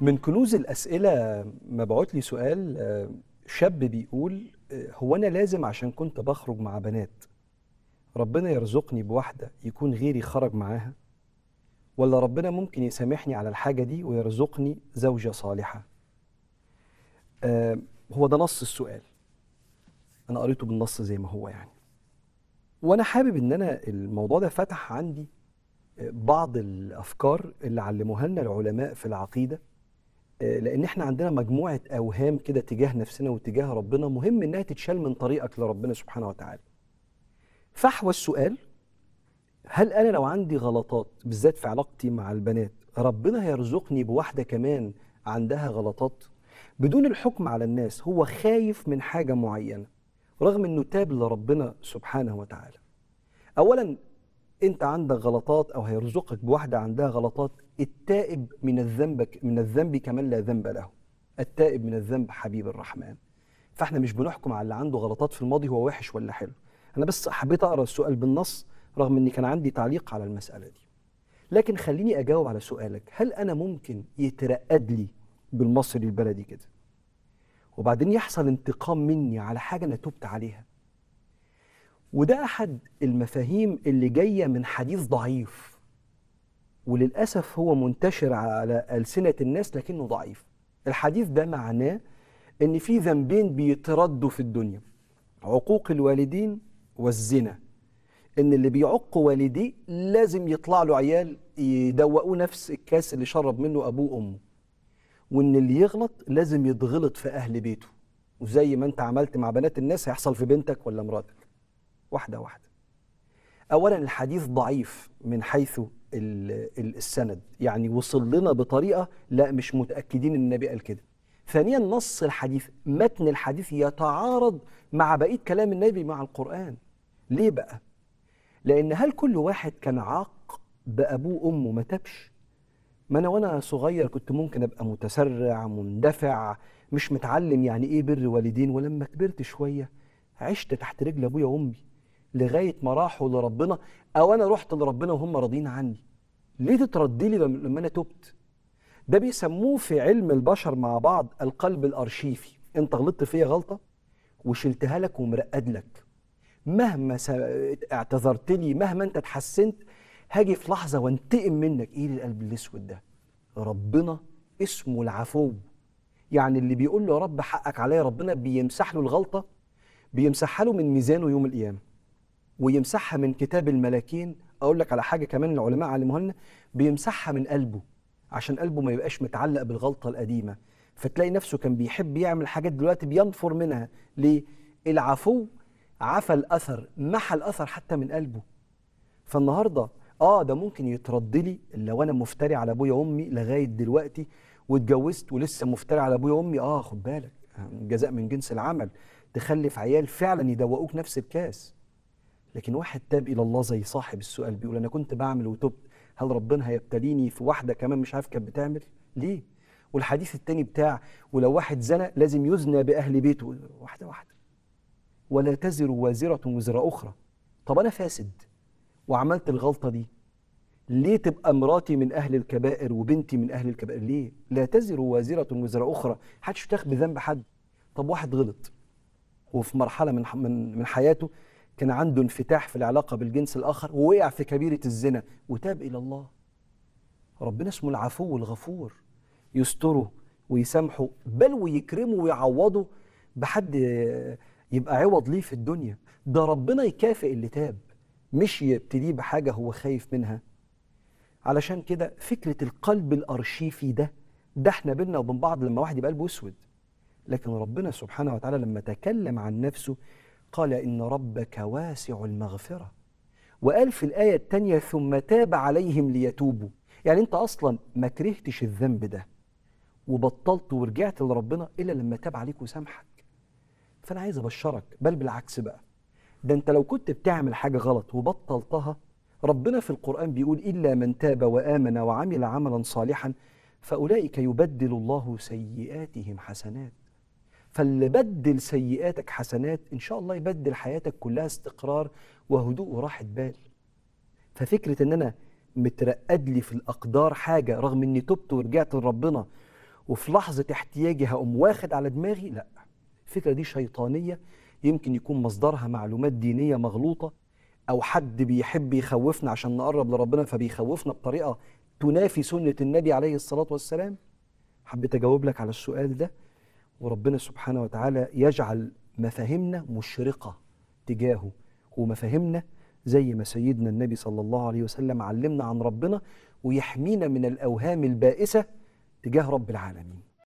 من كنوز الأسئلة مبعوت لي سؤال آه، شاب بيقول آه، هو أنا لازم عشان كنت بخرج مع بنات ربنا يرزقني بواحدة يكون غيري خرج معاها ولا ربنا ممكن يسامحني على الحاجة دي ويرزقني زوجة صالحة آه، هو ده نص السؤال أنا قريته بالنص زي ما هو يعني وأنا حابب إن أنا الموضوع ده فتح عندي بعض الافكار اللي علموها لنا العلماء في العقيده آه، لان احنا عندنا مجموعه اوهام كده تجاه نفسنا وتجاه ربنا مهم انها تتشال من طريقك لربنا سبحانه وتعالى فحوى السؤال هل انا لو عندي غلطات بالذات في علاقتي مع البنات ربنا هيرزقني بواحده كمان عندها غلطات بدون الحكم على الناس هو خايف من حاجه معينه رغم انه تاب لربنا سبحانه وتعالى اولا انت عندك غلطات او هيرزقك بواحده عندها غلطات التائب من الذنب من الذنب كمن لا ذنب له التائب من الذنب حبيب الرحمن فاحنا مش بنحكم على اللي عنده غلطات في الماضي هو وحش ولا حلو انا بس حبيت اقرا السؤال بالنص رغم اني كان عندي تعليق على المساله دي لكن خليني اجاوب على سؤالك هل انا ممكن يترقد لي بالمصري البلدي كده وبعدين يحصل انتقام مني على حاجه انا تبت عليها وده أحد المفاهيم اللي جاية من حديث ضعيف وللأسف هو منتشر على ألسنة الناس لكنه ضعيف الحديث ده معناه إن في ذنبين بيتردوا في الدنيا عقوق الوالدين والزنا إن اللي بيعق والديه لازم يطلع له عيال يدوقوه نفس الكاس اللي شرب منه أبوه وأمه وإن اللي يغلط لازم يتغلط في أهل بيته وزي ما أنت عملت مع بنات الناس هيحصل في بنتك ولا مراتك واحدة واحدة أولا الحديث ضعيف من حيث السند يعني وصل لنا بطريقة لا مش متأكدين النبي قال كده ثانيا نص الحديث متن الحديث يتعارض مع بقية كلام النبي مع القرآن ليه بقى؟ لأن هل كل واحد كان عاق بأبوه وأمه ما تبش؟ ما أنا وأنا صغير كنت ممكن أبقى متسرع مندفع مش متعلم يعني إيه بر والدين ولما كبرت شوية عشت تحت رجل أبويا وأمي لغايه ما راحوا لربنا او انا رحت لربنا وهم راضيين عني ليه تتردي لي لما انا تبت ده بيسموه في علم البشر مع بعض القلب الارشيفي انت غلطت فيا غلطه وشلتها لك ومرقد لك مهما اعتذرت لي مهما انت اتحسنت هاجي في لحظه وانتقم منك ايه القلب الاسود ده ربنا اسمه العفو يعني اللي بيقول له يا رب حقك عليا ربنا بيمسح له الغلطه بيمسحها له من ميزانه يوم القيامه ويمسحها من كتاب الملاكين اقول لك على حاجه كمان العلماء علموها لنا بيمسحها من قلبه عشان قلبه ما يبقاش متعلق بالغلطه القديمه فتلاقي نفسه كان بيحب يعمل حاجات دلوقتي بينفر منها ليه العفو عفى الاثر محى الاثر حتى من قلبه فالنهارده اه ده ممكن يترد لي لو انا مفتري على ابويا وامي لغايه دلوقتي واتجوزت ولسه مفتري على ابويا وامي اه خد بالك جزاء من جنس العمل تخلف عيال فعلا يدوقوك نفس الكاس لكن واحد تاب الى الله زي صاحب السؤال بيقول انا كنت بعمل وتبت هل ربنا هيبتليني في واحده كمان مش عارف كانت بتعمل ليه والحديث الثاني بتاع ولو واحد زنى لازم يزنى باهل بيته واحده واحده ولا تزر وازره وزر اخرى طب انا فاسد وعملت الغلطه دي ليه تبقى مراتي من اهل الكبائر وبنتي من اهل الكبائر ليه لا تزر وازره وزر اخرى حدش تاخد بذنب حد طب واحد غلط وفي مرحله من من حياته كان عنده انفتاح في العلاقة بالجنس الآخر ووقع في كبيرة الزنا وتاب إلى الله ربنا اسمه العفو الغفور يستره ويسامحه بل ويكرمه ويعوضه بحد يبقى عوض ليه في الدنيا ده ربنا يكافئ اللي تاب مش يبتديه بحاجة هو خايف منها علشان كده فكرة القلب الأرشيفي ده ده احنا بينا وبين بعض لما واحد يبقى قلبه أسود لكن ربنا سبحانه وتعالى لما تكلم عن نفسه قال إن ربك واسع المغفرة وقال في الآية الثانية ثم تاب عليهم ليتوبوا يعني أنت أصلا ما كرهتش الذنب ده وبطلت ورجعت لربنا إلا لما تاب عليك وسامحك فأنا عايز أبشرك بل بالعكس بقى ده أنت لو كنت بتعمل حاجة غلط وبطلتها ربنا في القرآن بيقول إلا من تاب وآمن وعمل عملا صالحا فأولئك يبدل الله سيئاتهم حسنات فاللي بدل سيئاتك حسنات ان شاء الله يبدل حياتك كلها استقرار وهدوء وراحه بال ففكره ان انا مترقد لي في الاقدار حاجه رغم اني تبت ورجعت لربنا وفي لحظه احتياجي هقوم واخد على دماغي لا الفكره دي شيطانيه يمكن يكون مصدرها معلومات دينيه مغلوطه او حد بيحب يخوفنا عشان نقرب لربنا فبيخوفنا بطريقه تنافي سنه النبي عليه الصلاه والسلام حبيت اجاوب لك على السؤال ده وربنا سبحانه وتعالى يجعل مفاهيمنا مشرقة تجاهه ومفاهيمنا زي ما سيدنا النبي صلى الله عليه وسلم علمنا عن ربنا ويحمينا من الأوهام البائسة تجاه رب العالمين